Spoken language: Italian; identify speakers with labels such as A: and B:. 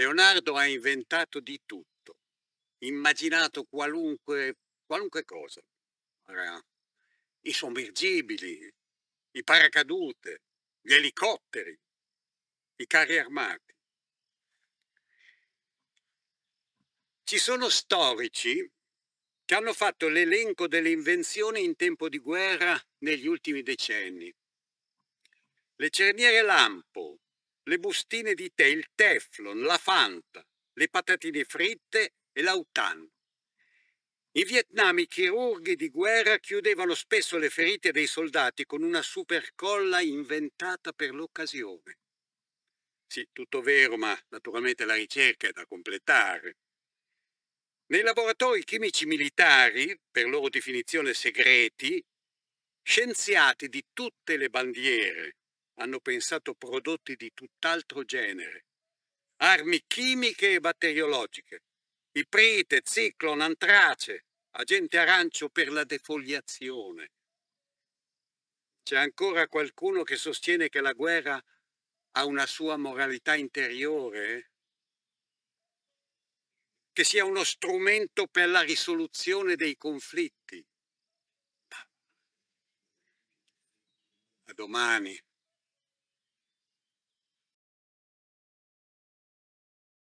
A: Leonardo ha inventato di tutto, immaginato qualunque, qualunque cosa, eh, i sommergibili, i paracadute, gli elicotteri, i carri armati. Ci sono storici che hanno fatto l'elenco delle invenzioni in tempo di guerra negli ultimi decenni. Le cerniere lampo, le bustine di tè, il teflon, la fanta, le patatine fritte e l'autan. In Vietnam i chirurghi di guerra chiudevano spesso le ferite dei soldati con una supercolla inventata per l'occasione. Sì, tutto vero, ma naturalmente la ricerca è da completare. Nei laboratori chimici militari, per loro definizione segreti, scienziati di tutte le bandiere, hanno pensato prodotti di tutt'altro genere, armi chimiche e batteriologiche, iprite, ciclon, antrace, agente arancio per la defoliazione. C'è ancora qualcuno che sostiene che la guerra ha una sua moralità interiore? Che sia uno strumento per la risoluzione dei conflitti? A domani.